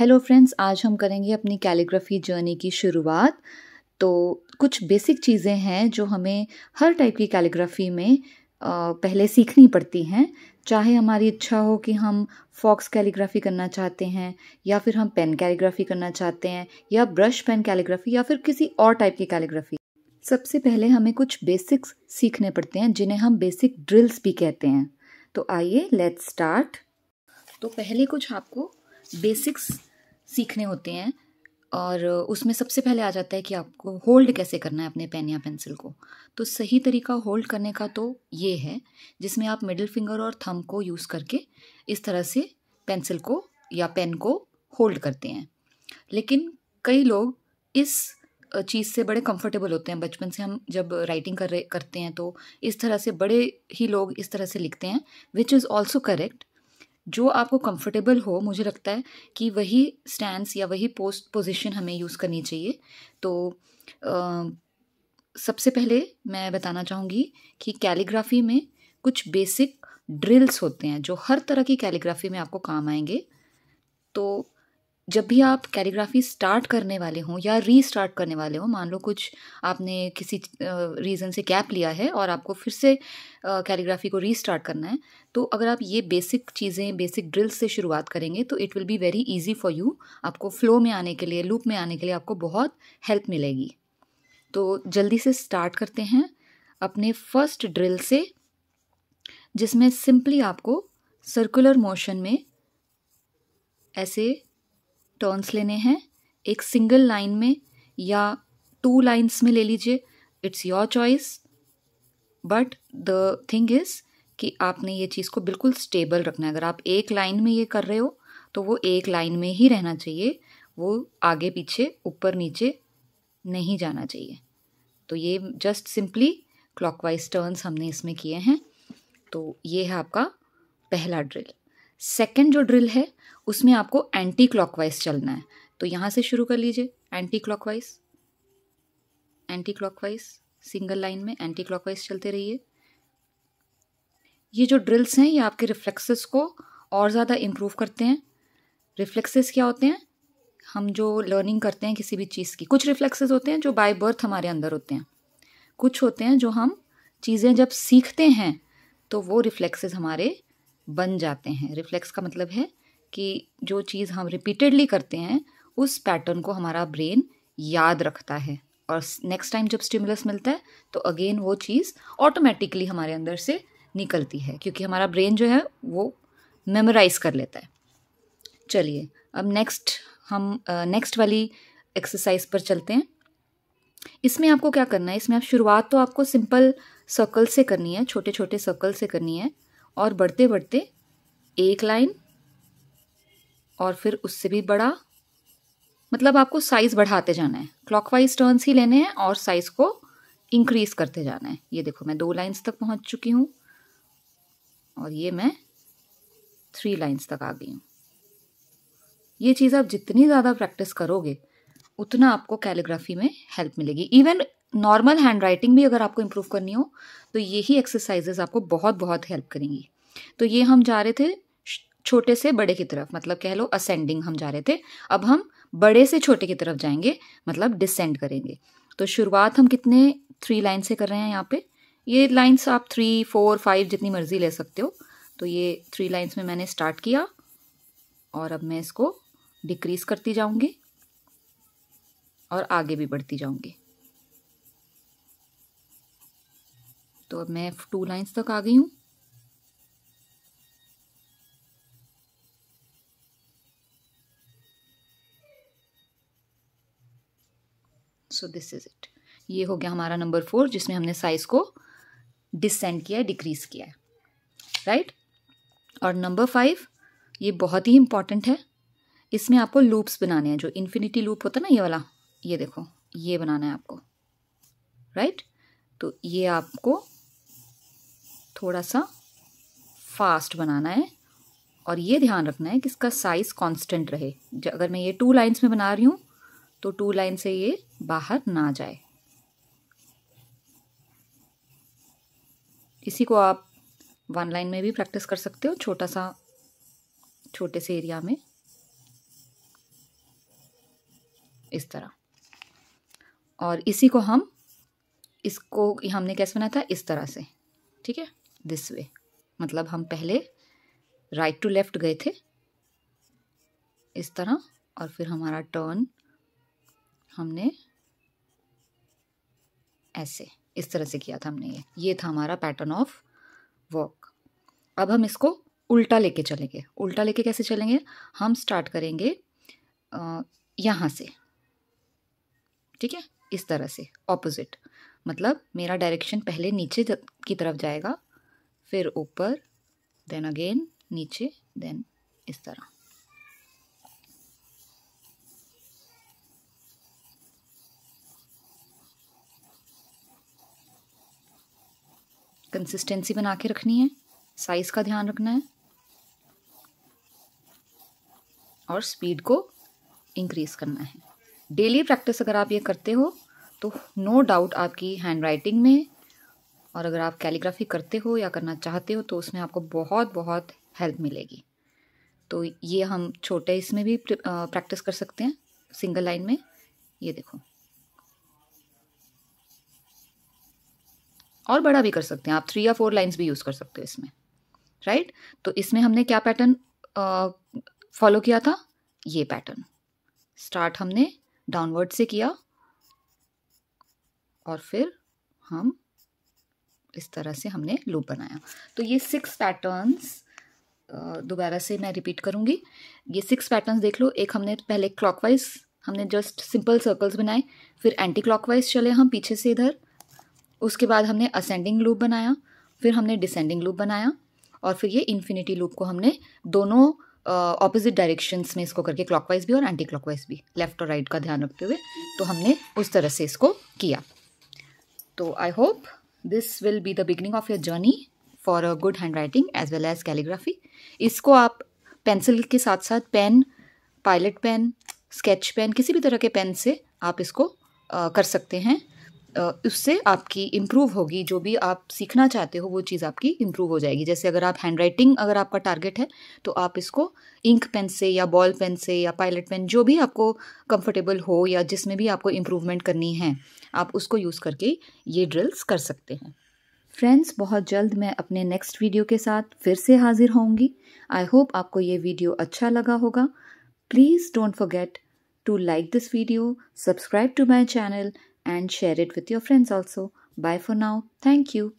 Hello friends आज हम करेंगे अपनी कैलीग्राफी जर्नी की शुरुआत तो कुछ बेसिक चीज़ें हैं जो हमें हर टाइप की कैलीग्राफी में पहले सीखनी पड़ती हैं चाहे हमारी इच्छा हो कि हम फॉक्स कैलीग्राफी करना चाहते हैं या फिर हम पेन कैलीग्राफी करना चाहते हैं या ब्रश पेन कैलीग्राफी या फिर किसी और टाइप की कैलीग्राफी सबसे पहले हमें कुछ बेसिक्स सीखने पड़ते हैं जिन्हें हम बेसिक ड्रिल्स भी कहते हैं तो आइए लेट्स स्टार्ट तो पहले कुछ आपको बेसिक्स सीखने होते हैं और उसमें सबसे पहले आ जाता है कि आपको होल्ड कैसे करना है अपने पेन या पेंसिल को तो सही तरीका होल्ड करने का तो ये है जिसमें आप मिडिल फिंगर और थंब को यूज़ करके इस तरह से पेंसिल को या पेन को होल्ड करते हैं लेकिन कई लोग इस चीज़ से बड़े कंफर्टेबल होते हैं बचपन से हम जब राइटिंग कर रहे करते हैं तो इस तरह से बड़े ही लोग इस तरह से लिखते हैं विच इज़ ऑल्सो करेक्ट जो आपको कंफर्टेबल हो मुझे लगता है कि वही स्टैंड या वही पोस्ट पोजिशन हमें यूज़ करनी चाहिए तो आ, सबसे पहले मैं बताना चाहूँगी कि कैलीग्राफी में कुछ बेसिक ड्रिल्स होते हैं जो हर तरह की कैलीग्राफी में आपको काम आएंगे तो जब भी आप कैलीग्राफी स्टार्ट करने वाले हों या रीस्टार्ट करने वाले हों मान लो कुछ आपने किसी रीज़न से कैप लिया है और आपको फिर से कैलीग्राफी को रीस्टार्ट करना है तो अगर आप ये बेसिक चीज़ें बेसिक ड्रिल्स से शुरुआत करेंगे तो it will be very easy for you आपको फ्लो में आने के लिए लूप में आने के लिए आपको बहुत हेल्प मिलेगी तो जल्दी से स्टार्ट करते हैं अपने फर्स्ट ड्रिल से जिसमें सिंपली आपको सर्कुलर मोशन में ऐसे टर्न्स लेने हैं एक सिंगल लाइन में या टू लाइन्स में ले लीजिए it's your choice but the thing is कि आपने ये चीज़ को बिल्कुल स्टेबल रखना है अगर आप एक लाइन में ये कर रहे हो तो वो एक लाइन में ही रहना चाहिए वो आगे पीछे ऊपर नीचे नहीं जाना चाहिए तो ये जस्ट सिंपली क्लॉकवाइज टर्न्स हमने इसमें किए हैं तो ये है आपका पहला ड्रिल सेकेंड जो ड्रिल है उसमें आपको एंटी क्लॉकवाइज चलना है तो यहाँ से शुरू कर लीजिए anti clockwise anti clockwise single line में एंटी क्लॉकवाइज चलते रहिए ये जो ड्रिल्स हैं ये आपके रिफ्लेक्सेस को और ज़्यादा इम्प्रूव करते हैं रिफ्लेक्सेस क्या होते हैं हम जो लर्निंग करते हैं किसी भी चीज़ की कुछ रिफ्लेक्सेस होते हैं जो बाय बर्थ हमारे अंदर होते हैं कुछ होते हैं जो हम चीज़ें जब सीखते हैं तो वो रिफ्लेक्सेस हमारे बन जाते हैं रिफ्लेक्स का मतलब है कि जो चीज़ हम रिपीटेडली करते हैं उस पैटर्न को हमारा ब्रेन याद रखता है और नेक्स्ट टाइम जब स्टिमुलस मिलता है तो अगेन वो चीज़ ऑटोमेटिकली हमारे अंदर से निकलती है क्योंकि हमारा ब्रेन जो है वो मेमोराइज कर लेता है चलिए अब नेक्स्ट हम नेक्स्ट वाली एक्सरसाइज पर चलते हैं इसमें आपको क्या करना है इसमें आप शुरुआत तो आपको सिंपल सर्कल से करनी है छोटे छोटे सर्कल से करनी है और बढ़ते बढ़ते एक लाइन और फिर उससे भी बड़ा मतलब आपको साइज़ बढ़ाते जाना है क्लॉकवाइज टर्न्स ही लेने हैं और साइज़ को इंक्रीज़ करते जाना है ये देखो मैं दो लाइंस तक पहुंच चुकी हूँ और ये मैं थ्री लाइंस तक आ गई हूँ ये चीज़ आप जितनी ज़्यादा प्रैक्टिस करोगे उतना आपको कैलीग्राफी में हेल्प मिलेगी इवन नॉर्मल हैंड राइटिंग भी अगर आपको इम्प्रूव करनी हो तो यही एक्सरसाइजेज आपको बहुत बहुत हेल्प करेंगी तो ये हम जा रहे थे छोटे से बड़े की तरफ मतलब कह लो असेंडिंग हम जा रहे थे अब हम बड़े से छोटे की तरफ जाएंगे मतलब डिसेंड करेंगे तो शुरुआत हम कितने थ्री लाइन से कर रहे हैं यहाँ पे ये लाइन्स आप थ्री फोर फाइव जितनी मर्जी ले सकते हो तो ये थ्री लाइन्स में मैंने स्टार्ट किया और अब मैं इसको डिक्रीज करती जाऊँगी और आगे भी बढ़ती जाऊँगी तो अब मैं टू लाइन्स तक आ गई हूँ सो दिस इज इट ये हो गया हमारा नंबर फोर जिसमें हमने साइज को डिसेंड किया है डिक्रीज किया है राइट right? और नंबर फाइव ये बहुत ही इंपॉर्टेंट है इसमें आपको लूप्स बनाने हैं जो इन्फिनिटी लूप होता है ना ये वाला ये देखो ये बनाना है आपको राइट right? तो ये आपको थोड़ा सा फास्ट बनाना है और ये ध्यान रखना है कि इसका साइज़ कांस्टेंट रहे अगर मैं ये टू लाइंस में बना रही हूँ तो टू लाइन से ये बाहर ना जाए इसी को आप वन लाइन में भी प्रैक्टिस कर सकते हो छोटा सा छोटे से एरिया में इस तरह और इसी को हम इसको हमने कैसे बनाया था इस तरह से ठीक है दिस वे मतलब हम पहले राइट टू लेफ़्ट गए थे इस तरह और फिर हमारा टर्न हमने ऐसे इस तरह से किया था हमने ये ये था हमारा पैटर्न ऑफ वॉक अब हम इसको उल्टा लेके चलेंगे उल्टा लेके कैसे चलेंगे हम स्टार्ट करेंगे यहाँ से ठीक है इस तरह से ऑपोजिट मतलब मेरा डायरेक्शन पहले नीचे की तरफ जाएगा फिर ऊपर देन अगेन नीचे देन इस तरह कंसिस्टेंसी बना के रखनी है साइज़ का ध्यान रखना है और स्पीड को इंक्रीज़ करना है डेली प्रैक्टिस अगर आप ये करते हो तो नो no डाउट आपकी हैंड राइटिंग में और अगर आप कैलीग्राफी करते हो या करना चाहते हो तो उसमें आपको बहुत बहुत हेल्प मिलेगी तो ये हम छोटे इसमें भी प्रैक्टिस कर सकते हैं सिंगल लाइन में ये देखो और बड़ा भी कर सकते हैं आप थ्री या फोर लाइंस भी यूज़ कर सकते हो इसमें राइट right? तो इसमें हमने क्या पैटर्न फॉलो किया था ये पैटर्न स्टार्ट हमने डाउनवर्ड से किया और फिर हम इस तरह से हमने लूप बनाया तो ये सिक्स पैटर्न्स दोबारा से मैं रिपीट करूँगी ये सिक्स पैटर्न्स देख लो एक हमने पहले क्लॉकवाइज हमने जस्ट सिंपल सर्कल्स बनाए फिर एंटी क्लॉकवाइज चले हम पीछे से इधर उसके बाद हमने असेंडिंग लूप बनाया फिर हमने डिसेंडिंग लूप बनाया और फिर ये इन्फिनिटी लूप को हमने दोनों ऑपोजिट uh, डायरेक्शंस में इसको करके क्लॉकवाइज भी और एंटी क्लॉकवाइज भी लेफ्ट और राइट right का ध्यान रखते हुए तो हमने उस तरह से इसको किया तो I hope this will be the beginning of your journey for a good hand writing as well as calligraphy इसको आप पेंसिल के साथ साथ pen pilot pen sketch pen किसी भी तरह के पेन से आप इसको आ, कर सकते हैं उससे आपकी इम्प्रूव होगी जो भी आप सीखना चाहते हो वो चीज़ आपकी इम्प्रूव हो जाएगी जैसे अगर आप हैंड राइटिंग अगर आपका टारगेट है तो आप इसको इंक पेन से या बॉल पेन से या पायलट पेन जो भी आपको कंफर्टेबल हो या जिसमें भी आपको इम्प्रूवमेंट करनी है आप उसको यूज़ करके ये ड्रिल्स कर सकते हैं फ्रेंड्स बहुत जल्द मैं अपने नेक्स्ट वीडियो के साथ फिर से हाजिर होंगी आई होप आपको ये वीडियो अच्छा लगा होगा please don't forget to like this video subscribe to my channel and share it with your friends also. Bye for now. Thank you.